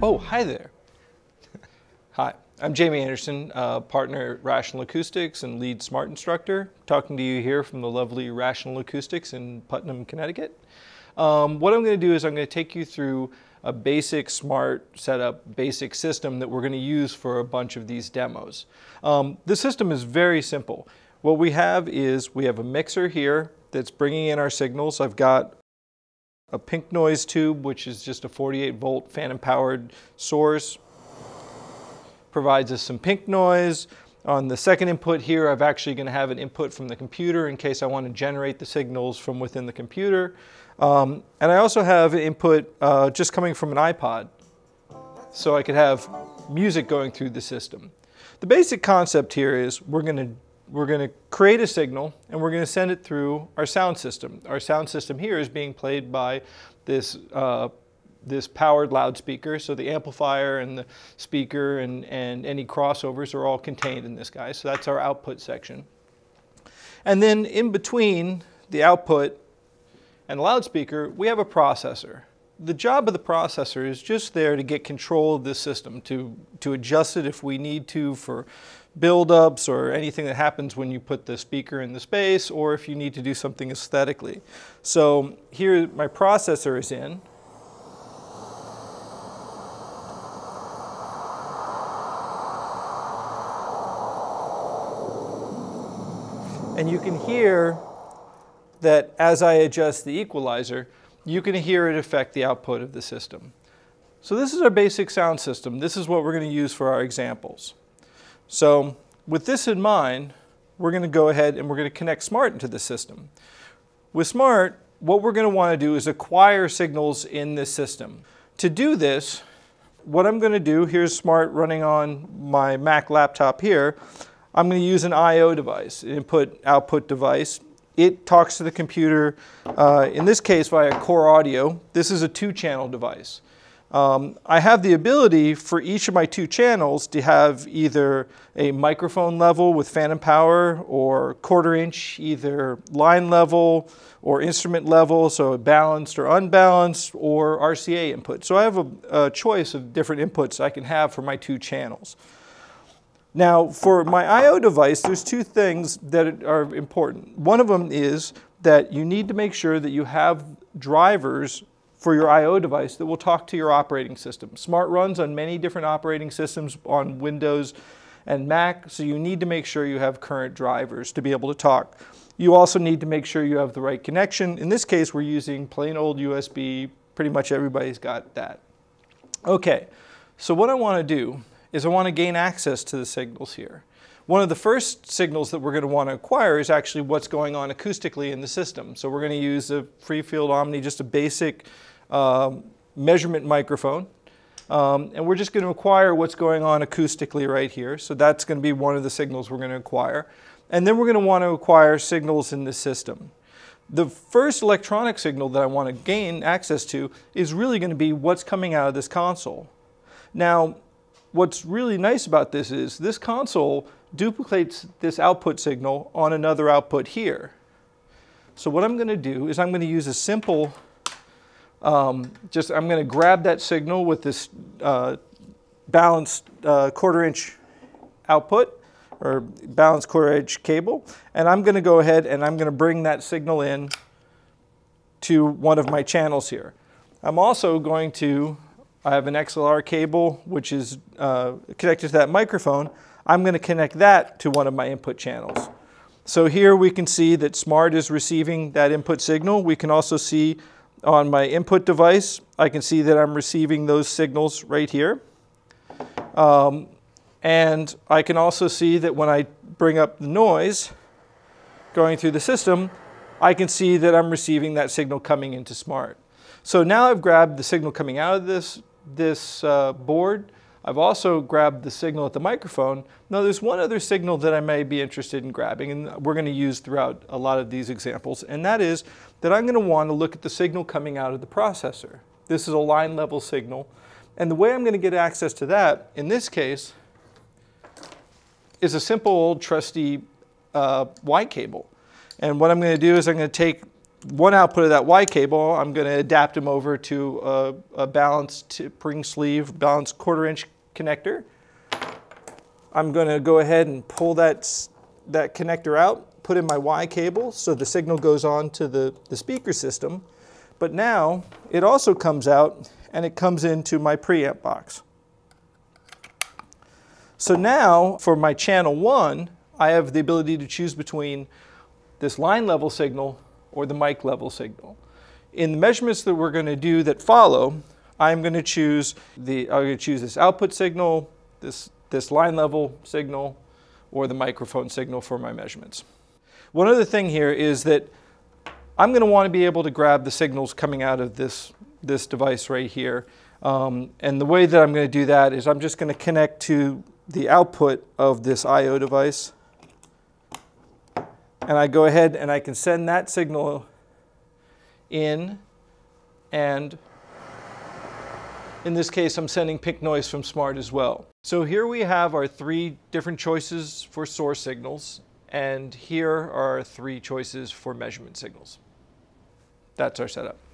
Oh, hi there. hi, I'm Jamie Anderson, uh, partner at Rational Acoustics and lead smart instructor, talking to you here from the lovely Rational Acoustics in Putnam, Connecticut. Um, what I'm going to do is I'm going to take you through a basic smart setup, basic system that we're going to use for a bunch of these demos. Um, the system is very simple. What we have is we have a mixer here that's bringing in our signals. I've got a pink noise tube, which is just a 48 volt phantom powered source, provides us some pink noise. On the second input here, I'm actually gonna have an input from the computer in case I wanna generate the signals from within the computer. Um, and I also have an input uh, just coming from an iPod. So I could have music going through the system. The basic concept here is we're gonna we're going to create a signal and we're going to send it through our sound system. Our sound system here is being played by this uh, this powered loudspeaker. So the amplifier and the speaker and, and any crossovers are all contained in this guy. So that's our output section. And then in between the output and the loudspeaker, we have a processor. The job of the processor is just there to get control of this system, to, to adjust it if we need to for buildups or anything that happens when you put the speaker in the space or if you need to do something aesthetically. So here my processor is in And you can hear that as I adjust the equalizer, you can hear it affect the output of the system. So this is our basic sound system. This is what we're going to use for our examples. So with this in mind, we're going to go ahead and we're going to connect SMART into the system. With SMART, what we're going to want to do is acquire signals in this system. To do this, what I'm going to do, here's SMART running on my Mac laptop here. I'm going to use an I.O. device, input output device. It talks to the computer, uh, in this case via core audio. This is a two channel device. Um, I have the ability for each of my two channels to have either a microphone level with phantom power or quarter inch, either line level or instrument level, so balanced or unbalanced, or RCA input. So I have a, a choice of different inputs I can have for my two channels. Now, for my I.O. device, there's two things that are important. One of them is that you need to make sure that you have drivers for your I.O. device that will talk to your operating system. Smart runs on many different operating systems on Windows and Mac, so you need to make sure you have current drivers to be able to talk. You also need to make sure you have the right connection. In this case, we're using plain old USB. Pretty much everybody's got that. Okay, so what I want to do is I want to gain access to the signals here. One of the first signals that we're going to want to acquire is actually what's going on acoustically in the system. So we're going to use a free field Omni, just a basic um, measurement microphone. Um, and we're just going to acquire what's going on acoustically right here. So that's going to be one of the signals we're going to acquire. And then we're going to want to acquire signals in the system. The first electronic signal that I want to gain access to is really going to be what's coming out of this console. Now, what's really nice about this is this console duplicates this output signal on another output here. So what I'm going to do is I'm going to use a simple, um, just I'm going to grab that signal with this uh, balanced uh, quarter inch output or balanced quarter inch cable and I'm going to go ahead and I'm going to bring that signal in to one of my channels here. I'm also going to I have an XLR cable which is uh, connected to that microphone. I'm going to connect that to one of my input channels. So here we can see that SMART is receiving that input signal. We can also see on my input device, I can see that I'm receiving those signals right here. Um, and I can also see that when I bring up the noise going through the system, I can see that I'm receiving that signal coming into SMART. So now I've grabbed the signal coming out of this this uh, board. I've also grabbed the signal at the microphone. Now there's one other signal that I may be interested in grabbing and we're going to use throughout a lot of these examples and that is that I'm going to want to look at the signal coming out of the processor. This is a line level signal and the way I'm going to get access to that in this case is a simple old trusty uh, Y cable. And what I'm going to do is I'm going to take one output of that Y cable, I'm going to adapt them over to a, a balanced ring sleeve, balanced quarter inch connector. I'm going to go ahead and pull that, that connector out, put in my Y cable so the signal goes on to the, the speaker system. But now it also comes out and it comes into my preamp box. So now for my channel one, I have the ability to choose between this line level signal or the mic level signal. In the measurements that we're going to do that follow, I'm going to choose the I'm going to choose this output signal, this this line level signal, or the microphone signal for my measurements. One other thing here is that I'm going to want to be able to grab the signals coming out of this this device right here. Um, and the way that I'm going to do that is I'm just going to connect to the output of this I.O. device and I go ahead and I can send that signal in and in this case, I'm sending pink noise from smart as well. So here we have our three different choices for source signals, and here are three choices for measurement signals. That's our setup.